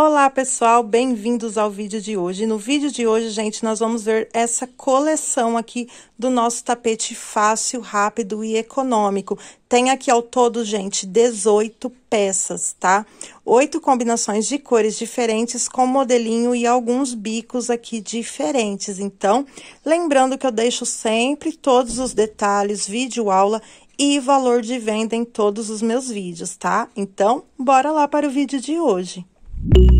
Olá pessoal, bem-vindos ao vídeo de hoje. No vídeo de hoje, gente, nós vamos ver essa coleção aqui do nosso tapete fácil, rápido e econômico. Tem aqui ao todo, gente, 18 peças, tá? Oito combinações de cores diferentes com modelinho e alguns bicos aqui diferentes. Então, lembrando que eu deixo sempre todos os detalhes, vídeo aula e valor de venda em todos os meus vídeos, tá? Então, bora lá para o vídeo de hoje. you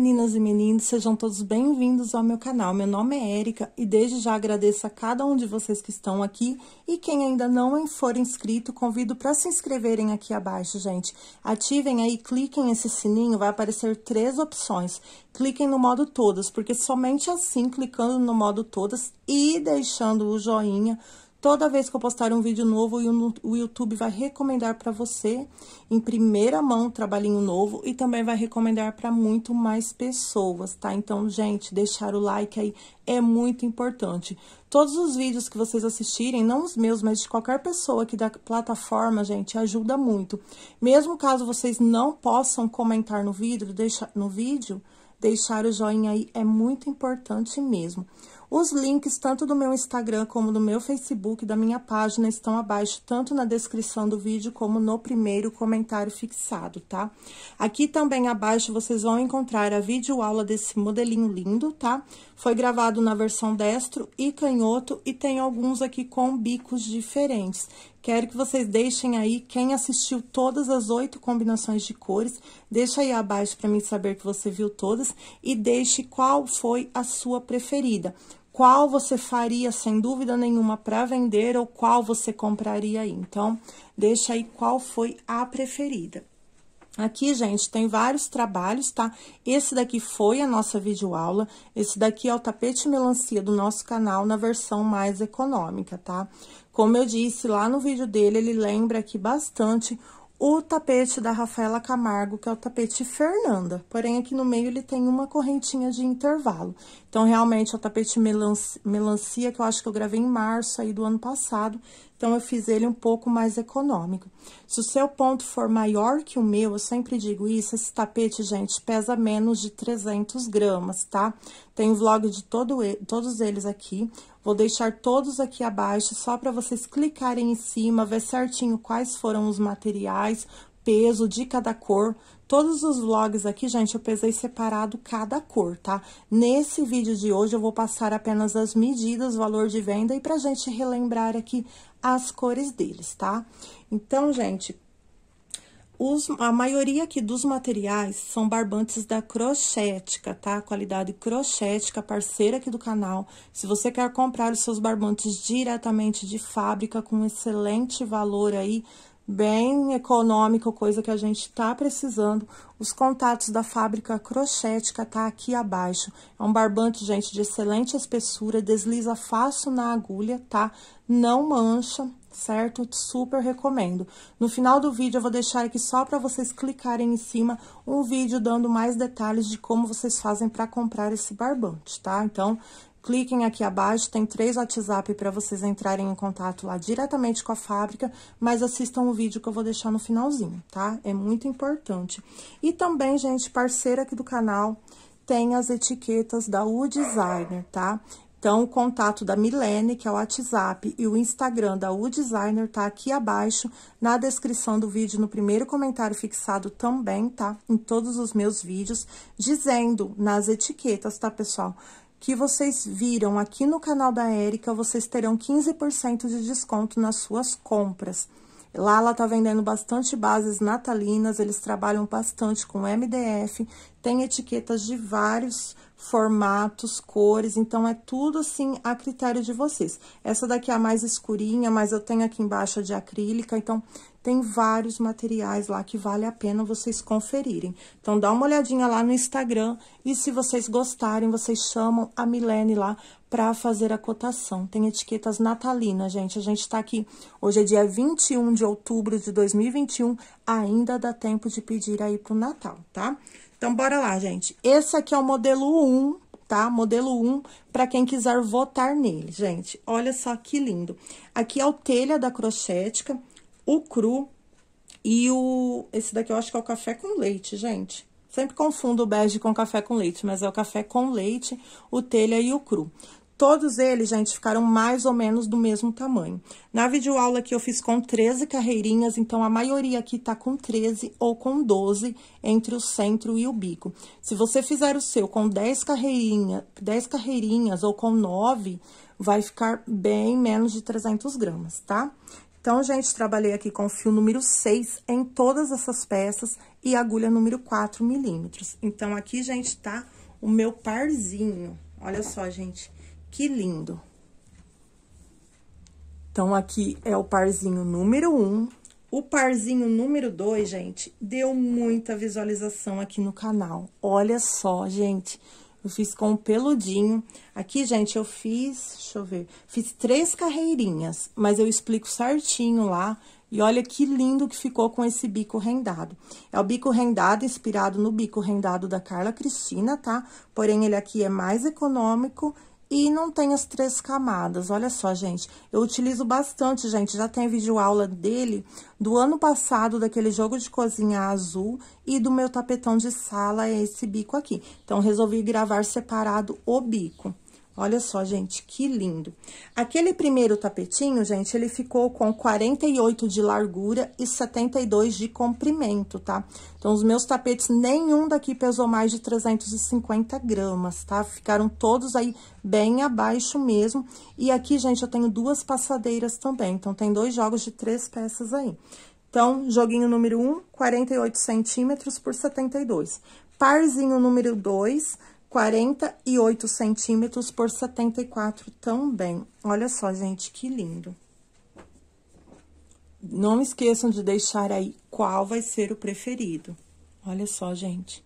meninas e meninos, sejam todos bem-vindos ao meu canal. Meu nome é Érica e desde já agradeço a cada um de vocês que estão aqui e quem ainda não for inscrito, convido para se inscreverem aqui abaixo, gente. Ativem aí, cliquem esse sininho, vai aparecer três opções. Cliquem no modo todas, porque somente assim, clicando no modo todas e deixando o joinha, Toda vez que eu postar um vídeo novo, o YouTube vai recomendar para você, em primeira mão, um trabalhinho novo e também vai recomendar para muito mais pessoas, tá? Então, gente, deixar o like aí é muito importante. Todos os vídeos que vocês assistirem, não os meus, mas de qualquer pessoa aqui da plataforma, gente, ajuda muito. Mesmo caso vocês não possam comentar no vídeo, deixar no vídeo, deixar o joinha aí é muito importante mesmo. Os links tanto do meu Instagram como do meu Facebook da minha página estão abaixo, tanto na descrição do vídeo como no primeiro comentário fixado, tá? Aqui também abaixo vocês vão encontrar a videoaula desse modelinho lindo, tá? Foi gravado na versão destro e canhoto e tem alguns aqui com bicos diferentes. Quero que vocês deixem aí quem assistiu todas as oito combinações de cores. Deixa aí abaixo para mim saber que você viu todas e deixe qual foi a sua preferida qual você faria sem dúvida nenhuma para vender ou qual você compraria aí. Então, deixa aí qual foi a preferida. Aqui, gente, tem vários trabalhos, tá? Esse daqui foi a nossa videoaula, esse daqui é o tapete melancia do nosso canal na versão mais econômica, tá? Como eu disse lá no vídeo dele, ele lembra aqui bastante o tapete da Rafaela Camargo, que é o tapete Fernanda. Porém, aqui no meio ele tem uma correntinha de intervalo. Então, realmente, é o tapete melancia, que eu acho que eu gravei em março aí do ano passado. Então, eu fiz ele um pouco mais econômico. Se o seu ponto for maior que o meu, eu sempre digo isso, esse tapete, gente, pesa menos de 300 gramas, tá? Tem vlog de todo, todos eles aqui. Vou deixar todos aqui abaixo, só para vocês clicarem em cima, ver certinho quais foram os materiais, peso de cada cor. Todos os vlogs aqui, gente, eu pesei separado cada cor, tá? Nesse vídeo de hoje, eu vou passar apenas as medidas, valor de venda e pra gente relembrar aqui as cores deles, tá? Então, gente, os, a maioria aqui dos materiais são barbantes da Crochética, tá? Qualidade Crochética, parceira aqui do canal. Se você quer comprar os seus barbantes diretamente de fábrica, com um excelente valor aí, bem econômico, coisa que a gente tá precisando, os contatos da fábrica Crochética tá aqui abaixo. É um barbante, gente, de excelente espessura, desliza fácil na agulha, tá? Não mancha certo? Super recomendo. No final do vídeo, eu vou deixar aqui só para vocês clicarem em cima um vídeo dando mais detalhes de como vocês fazem para comprar esse barbante, tá? Então, cliquem aqui abaixo, tem três WhatsApp para vocês entrarem em contato lá diretamente com a fábrica, mas assistam o vídeo que eu vou deixar no finalzinho, tá? É muito importante. E também, gente, parceira aqui do canal, tem as etiquetas da U Designer, tá? Então, o contato da Milene, que é o WhatsApp, e o Instagram da U Designer tá aqui abaixo, na descrição do vídeo, no primeiro comentário fixado também, tá? Em todos os meus vídeos, dizendo nas etiquetas, tá, pessoal? Que vocês viram aqui no canal da Érica, vocês terão 15% de desconto nas suas compras. Lá ela tá vendendo bastante bases natalinas, eles trabalham bastante com MDF, tem etiquetas de vários formatos, cores, então é tudo assim a critério de vocês. Essa daqui é a mais escurinha, mas eu tenho aqui embaixo de acrílica, então tem vários materiais lá que vale a pena vocês conferirem. Então, dá uma olhadinha lá no Instagram e se vocês gostarem, vocês chamam a Milene lá para fazer a cotação. Tem etiquetas natalinas, gente. A gente está aqui, hoje é dia 21 de outubro de 2021, ainda dá tempo de pedir aí pro Natal, tá? Então, bora lá, gente. Esse aqui é o modelo 1, tá? Modelo 1, para quem quiser votar nele, gente. Olha só que lindo. Aqui é o telha da Crochética o cru e o. Esse daqui eu acho que é o café com leite, gente. Sempre confundo o bege com café com leite, mas é o café com leite, o telha e o cru. Todos eles, gente, ficaram mais ou menos do mesmo tamanho. Na videoaula aqui eu fiz com 13 carreirinhas, então a maioria aqui tá com 13 ou com 12 entre o centro e o bico. Se você fizer o seu com 10 carreirinhas, 10 carreirinhas ou com 9, vai ficar bem menos de 300 gramas, tá? Então, gente, trabalhei aqui com fio número 6 em todas essas peças e agulha número 4 milímetros. Então, aqui, gente, tá o meu parzinho. Olha só, gente, que lindo. Então, aqui é o parzinho número 1. O parzinho número 2, gente, deu muita visualização aqui no canal. Olha só, gente, eu fiz com o peludinho. Aqui, gente, eu fiz, deixa eu ver, fiz três carreirinhas, mas eu explico certinho lá. E olha que lindo que ficou com esse bico rendado. É o bico rendado inspirado no bico rendado da Carla Cristina, tá? Porém, ele aqui é mais econômico e não tem as três camadas. Olha só, gente. Eu utilizo bastante, gente. Já tem vídeo aula dele do ano passado, daquele jogo de cozinha azul e do meu tapetão de sala, é esse bico aqui. Então, resolvi gravar separado o bico. Olha só, gente, que lindo. Aquele primeiro tapetinho, gente, ele ficou com 48 de largura e 72 de comprimento, tá? Então, os meus tapetes, nenhum daqui pesou mais de 350 gramas, tá? Ficaram todos aí bem abaixo mesmo. E aqui, gente, eu tenho duas passadeiras também. Então, tem dois jogos de três peças aí. Então, joguinho número um, 48 centímetros por 72. Parzinho número dois. 48 centímetros por 74 também. Olha só, gente, que lindo. Não esqueçam de deixar aí qual vai ser o preferido. Olha só, gente.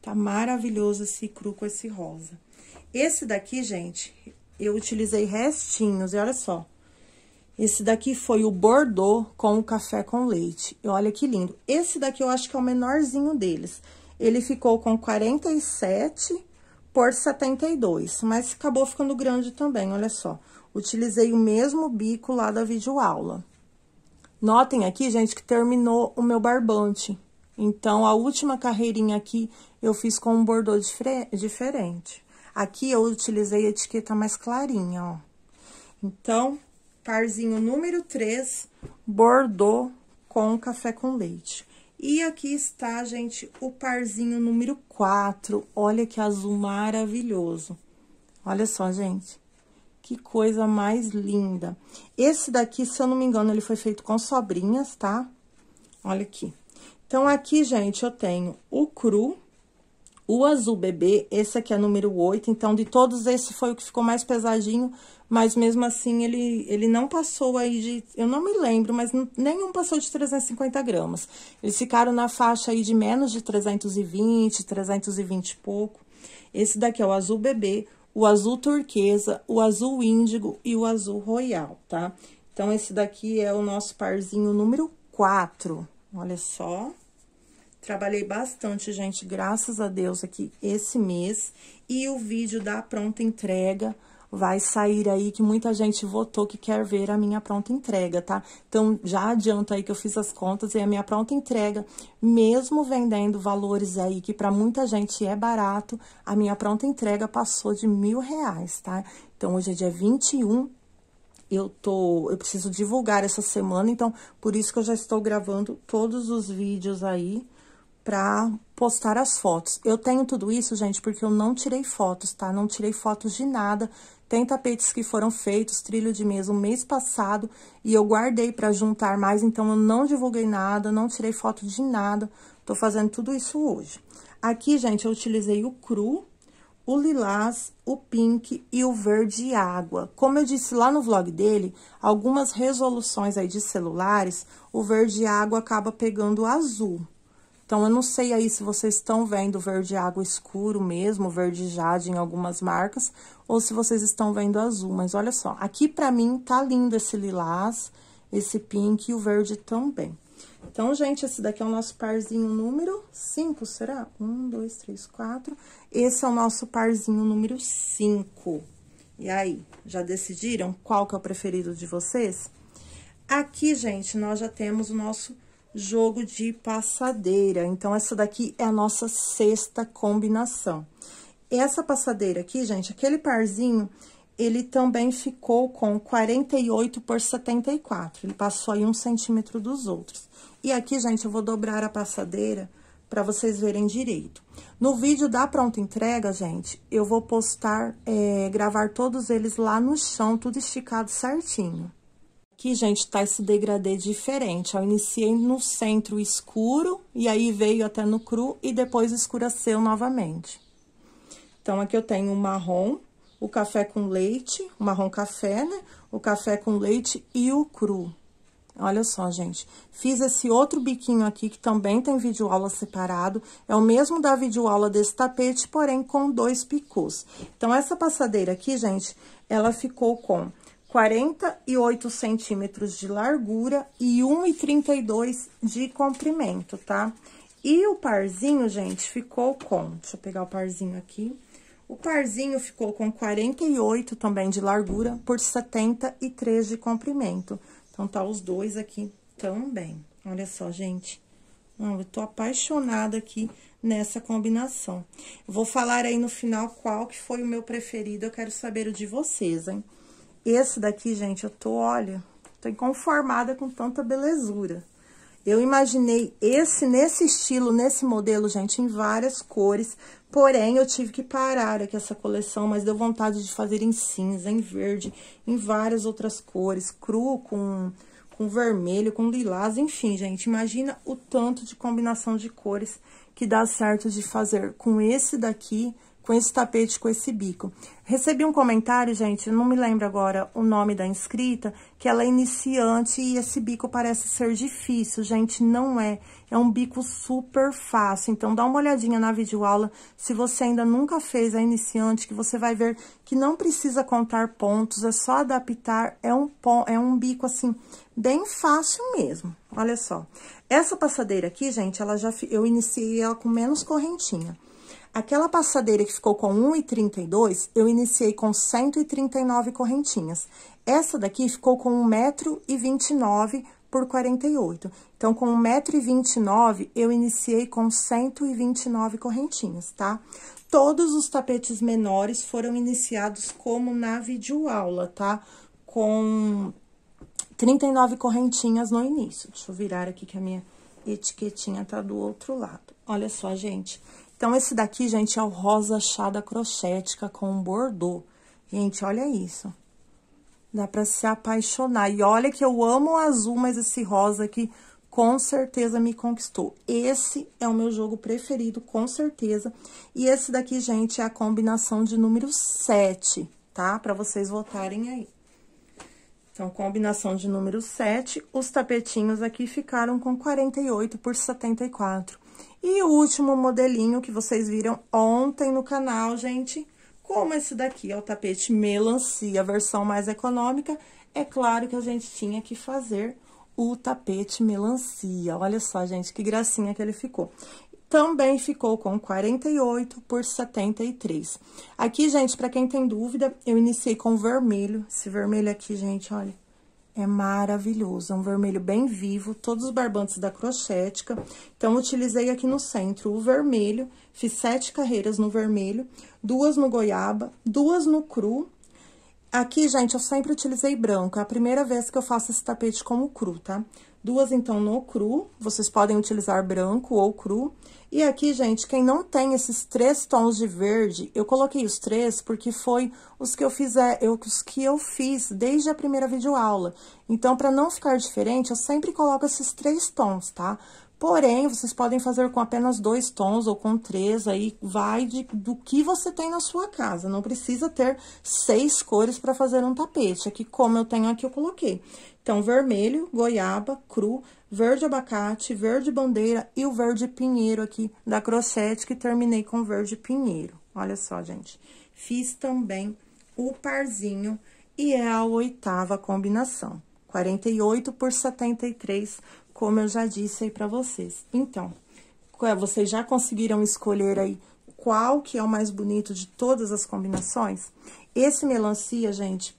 Tá maravilhoso esse cru com esse rosa. Esse daqui, gente, eu utilizei restinhos, e olha só. Esse daqui foi o Bordeaux com o café com leite. E olha que lindo. Esse daqui eu acho que é o menorzinho deles ele ficou com 47 por 72, mas acabou ficando grande também, olha só. Utilizei o mesmo bico lá da videoaula. Notem aqui, gente, que terminou o meu barbante. Então, a última carreirinha aqui eu fiz com um bordô diferente. Aqui eu utilizei a etiqueta mais clarinha, ó. Então, parzinho número 3, bordô com café com leite. E aqui está, gente, o parzinho número 4. Olha que azul maravilhoso. Olha só, gente. Que coisa mais linda. Esse daqui, se eu não me engano, ele foi feito com sobrinhas, tá? Olha aqui. Então, aqui, gente, eu tenho o cru, o azul bebê, esse aqui é número 8. Então, de todos, esse foi o que ficou mais pesadinho, mas mesmo assim, ele, ele não passou aí de. Eu não me lembro, mas nenhum passou de 350 gramas. Eles ficaram na faixa aí de menos de 320, 320 e pouco. Esse daqui é o azul bebê, o azul turquesa, o azul índigo e o azul royal, tá? Então, esse daqui é o nosso parzinho número 4. Olha só. Trabalhei bastante, gente, graças a Deus, aqui esse mês. E o vídeo da pronta entrega vai sair aí que muita gente votou que quer ver a minha pronta entrega, tá? Então, já adianto aí que eu fiz as contas e a minha pronta entrega, mesmo vendendo valores aí que para muita gente é barato, a minha pronta entrega passou de mil reais, tá? Então, hoje é dia 21, eu tô, eu preciso divulgar essa semana, então por isso que eu já estou gravando todos os vídeos aí para postar as fotos. Eu tenho tudo isso, gente, porque eu não tirei fotos, tá? Não tirei fotos de nada. Tem tapetes que foram feitos, trilho de mesa, o mês passado, e eu guardei para juntar mais, então eu não divulguei nada, não tirei foto de nada. Tô fazendo tudo isso hoje. Aqui, gente, eu utilizei o cru, o lilás, o pink e o verde água. Como eu disse lá no vlog dele, algumas resoluções aí de celulares, o verde água acaba pegando o azul. Então, eu não sei aí se vocês estão vendo verde água escuro mesmo, verde jade em algumas marcas, ou se vocês estão vendo azul, mas olha só. Aqui, pra mim, tá lindo esse lilás, esse pink e o verde também. Então, gente, esse daqui é o nosso parzinho número 5, será? 1, 2, 3, 4. Esse é o nosso parzinho número 5. E aí, já decidiram qual que é o preferido de vocês? Aqui, gente, nós já temos o nosso jogo de passadeira. Então, essa daqui é a nossa sexta combinação. Essa passadeira aqui, gente, aquele parzinho, ele também ficou com 48 por 74. Ele passou aí um centímetro dos outros. E aqui, gente, eu vou dobrar a passadeira para vocês verem direito. No vídeo da pronta entrega, gente, eu vou postar, é, gravar todos eles lá no chão, tudo esticado certinho. Que, gente, tá esse degradê diferente. Eu iniciei no centro escuro, e aí veio até no cru, e depois escureceu novamente. Então, aqui eu tenho o marrom, o café com leite, o marrom café, né? O café com leite e o cru. Olha só, gente. Fiz esse outro biquinho aqui, que também tem vídeo aula separado. É o mesmo da vídeo aula desse tapete, porém com dois picôs. Então, essa passadeira aqui, gente, ela ficou com 48 centímetros de largura e 1,32 de comprimento, tá? E o parzinho, gente, ficou com... Deixa eu pegar o parzinho aqui. O parzinho ficou com 48 também de largura por 73 de comprimento. Então, tá os dois aqui também. Olha só, gente. Não, eu tô apaixonada aqui nessa combinação. Vou falar aí no final qual que foi o meu preferido, eu quero saber o de vocês, hein? Esse daqui, gente, eu tô, olha, tô inconformada com tanta belezura. Eu imaginei esse nesse estilo, nesse modelo, gente, em várias cores. Porém, eu tive que parar aqui essa coleção, mas deu vontade de fazer em cinza, em verde, em várias outras cores. Cru, com, com vermelho, com lilás, enfim, gente. Imagina o tanto de combinação de cores que dá certo de fazer com esse daqui com esse tapete, com esse bico. Recebi um comentário, gente, não me lembro agora o nome da inscrita, que ela é iniciante e esse bico parece ser difícil. Gente, não é. É um bico super fácil. Então, dá uma olhadinha na videoaula, se você ainda nunca fez a iniciante, que você vai ver que não precisa contar pontos, é só adaptar. É um, é um bico, assim, bem fácil mesmo. Olha só. Essa passadeira aqui, gente, ela já eu iniciei ela com menos correntinha. Aquela passadeira que ficou com 1,32, eu iniciei com 139 correntinhas. Essa daqui ficou com 1,29m por 48. Então, com 1,29m, eu iniciei com 129 correntinhas, tá? Todos os tapetes menores foram iniciados como na videoaula, tá? Com 39 correntinhas no início. Deixa eu virar aqui que a minha etiquetinha tá do outro lado. Olha só, gente. Então, esse daqui, gente, é o rosa chada crochética com bordô. Gente, olha isso. Dá pra se apaixonar. E olha que eu amo o azul, mas esse rosa aqui com certeza me conquistou. Esse é o meu jogo preferido, com certeza. E esse daqui, gente, é a combinação de número 7, tá? Pra vocês votarem aí. Então, combinação de número 7, os tapetinhos aqui ficaram com 48 por 74. E o último modelinho que vocês viram ontem no canal, gente, como esse daqui é o tapete melancia, a versão mais econômica, é claro que a gente tinha que fazer o tapete melancia. Olha só, gente, que gracinha que ele ficou. Também ficou com 48 por 73. Aqui, gente, para quem tem dúvida, eu iniciei com vermelho. Esse vermelho aqui, gente, olha, é maravilhoso, é um vermelho bem vivo, todos os barbantes da Crochética. Então, utilizei aqui no centro o vermelho, fiz sete carreiras no vermelho, duas no goiaba, duas no cru. Aqui, gente, eu sempre utilizei branco, é a primeira vez que eu faço esse tapete como cru, tá? Tá? Duas, então, no cru, vocês podem utilizar branco ou cru. E aqui, gente, quem não tem esses três tons de verde, eu coloquei os três porque foi os que eu fiz, é, eu, os que eu fiz desde a primeira videoaula. Então, para não ficar diferente, eu sempre coloco esses três tons, tá? Porém, vocês podem fazer com apenas dois tons ou com três, aí vai de, do que você tem na sua casa. Não precisa ter seis cores para fazer um tapete. Aqui, como eu tenho aqui, eu coloquei. Então, vermelho, goiaba, cru, verde abacate, verde bandeira e o verde pinheiro aqui da crochete, que terminei com verde pinheiro. Olha só, gente. Fiz também o parzinho e é a oitava combinação. 48 por 73, como eu já disse aí pra vocês. Então, vocês já conseguiram escolher aí qual que é o mais bonito de todas as combinações? Esse melancia, gente,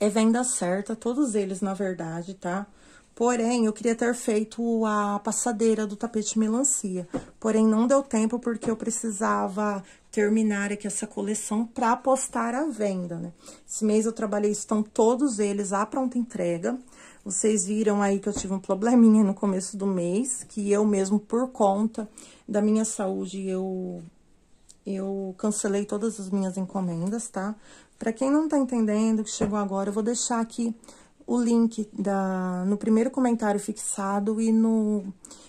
é venda certa, todos eles, na verdade, tá? Porém, eu queria ter feito a passadeira do tapete melancia. Porém, não deu tempo porque eu precisava terminar aqui essa coleção para postar a venda, né? Esse mês eu trabalhei, estão todos eles à pronta entrega. Vocês viram aí que eu tive um probleminha no começo do mês, que eu mesmo, por conta da minha saúde, eu, eu cancelei todas as minhas encomendas, tá? Para quem não está entendendo, que chegou agora, eu vou deixar aqui o link da, no primeiro comentário fixado e, no,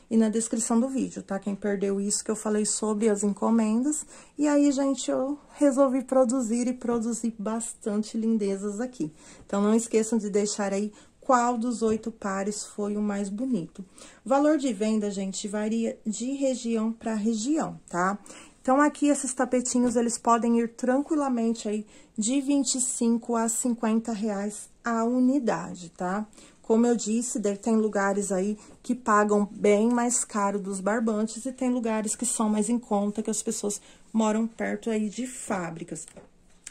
e na descrição do vídeo, tá? Quem perdeu isso que eu falei sobre as encomendas. E aí, gente, eu resolvi produzir e produzir bastante lindezas aqui. Então, não esqueçam de deixar aí qual dos oito pares foi o mais bonito. Valor de venda, gente, varia de região para região, tá? Então, aqui esses tapetinhos, eles podem ir tranquilamente aí de 25 a 50 reais a unidade, tá? Como eu disse, tem lugares aí que pagam bem mais caro dos barbantes e tem lugares que são mais em conta, que as pessoas moram perto aí de fábricas.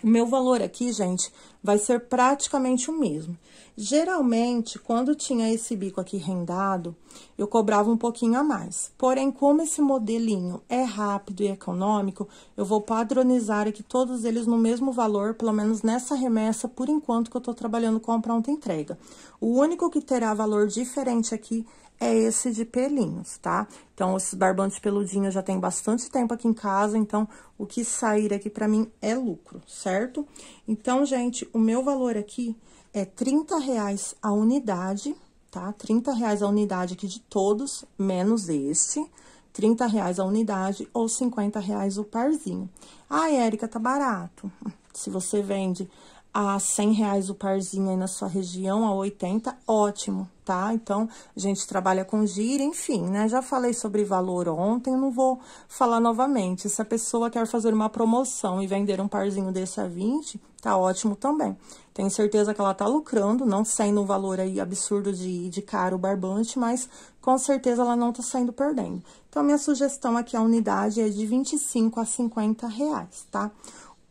O meu valor aqui, gente, vai ser praticamente o mesmo. Geralmente, quando tinha esse bico aqui rendado, eu cobrava um pouquinho a mais. Porém, como esse modelinho é rápido e econômico, eu vou padronizar aqui todos eles no mesmo valor, pelo menos nessa remessa, por enquanto que eu tô trabalhando com a pronta entrega. O único que terá valor diferente aqui é esse de pelinhos, tá? Então, esses barbantes peludinhos já tem bastante tempo aqui em casa, então, o que sair aqui pra mim é lucro, certo? Então, gente, o meu valor aqui é 30 reais a unidade, tá? 30 reais a unidade aqui de todos, menos este, 30 reais a unidade ou 50 reais o parzinho. Ah, Érica, tá barato. Se você vende a 100 reais o parzinho aí na sua região, a 80, ótimo, tá? Então, a gente trabalha com giro, enfim, né? Já falei sobre valor ontem, não vou falar novamente. Se a pessoa quer fazer uma promoção e vender um parzinho desse a 20, tá ótimo também. Tenho certeza que ela tá lucrando, não saindo um valor aí absurdo de, de caro o barbante, mas com certeza ela não tá saindo perdendo. Então, minha sugestão aqui, a unidade é de 25 a 50 reais, tá?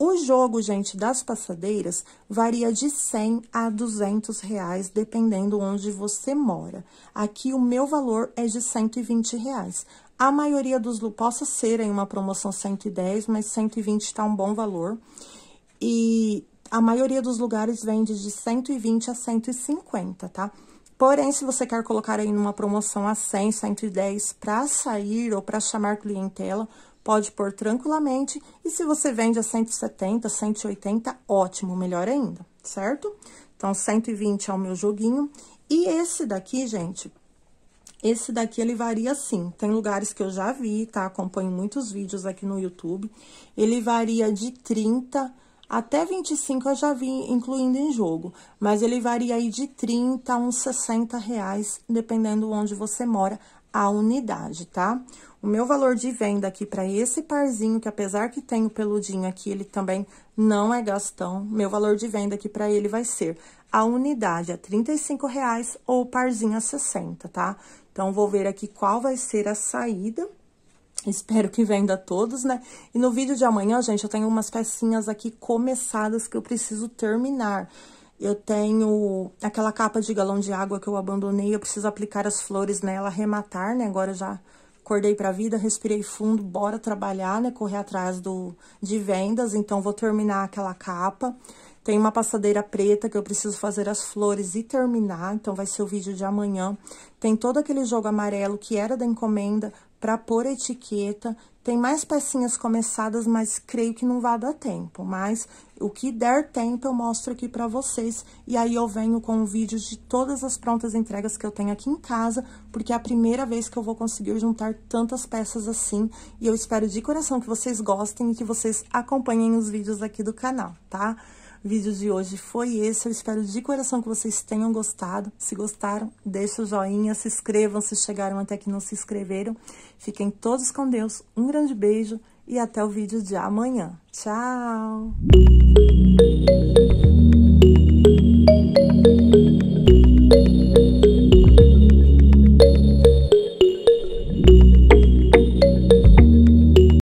O jogo, gente, das passadeiras varia de 100 a 200 reais, dependendo onde você mora. Aqui o meu valor é de 120 reais. A maioria dos possa ser em uma promoção 110, mas 120 está um bom valor. E a maioria dos lugares vende de 120 a 150, tá? Porém, se você quer colocar aí numa promoção a 100, 110 para sair ou para chamar clientela, pode pôr tranquilamente. E se você vende a 170, 180, ótimo, melhor ainda, certo? Então, 120 é o meu joguinho. E esse daqui, gente, esse daqui ele varia sim. Tem lugares que eu já vi, tá? Acompanho muitos vídeos aqui no YouTube. Ele varia de 30 até 25 eu já vi incluindo em jogo, mas ele varia aí de 30 a uns 60 reais, dependendo onde você mora, a unidade, tá? O meu valor de venda aqui para esse parzinho, que apesar que tem o peludinho aqui, ele também não é gastão. Meu valor de venda aqui para ele vai ser a unidade a R$ reais ou o parzinho a 60, tá? Então, vou ver aqui qual vai ser a saída. Espero que venda todos, né? E no vídeo de amanhã, gente, eu tenho umas pecinhas aqui começadas que eu preciso terminar. Eu tenho aquela capa de galão de água que eu abandonei, eu preciso aplicar as flores nela, arrematar, né? Agora já acordei para a vida, respirei fundo, bora trabalhar, né? Correr atrás do, de vendas, então vou terminar aquela capa. Tem uma passadeira preta que eu preciso fazer as flores e terminar, então vai ser o vídeo de amanhã. Tem todo aquele jogo amarelo que era da encomenda para pôr etiqueta. Tem mais pecinhas começadas, mas creio que não vai dar tempo. Mas o que der tempo eu mostro aqui pra vocês. E aí eu venho com vídeos vídeo de todas as prontas entregas que eu tenho aqui em casa, porque é a primeira vez que eu vou conseguir juntar tantas peças assim. E eu espero de coração que vocês gostem e que vocês acompanhem os vídeos aqui do canal, tá? Tá? vídeo de hoje foi esse. Eu espero de coração que vocês tenham gostado. Se gostaram, deixa o joinha, se inscrevam se chegaram até que não se inscreveram. Fiquem todos com Deus. Um grande beijo e até o vídeo de amanhã. Tchau!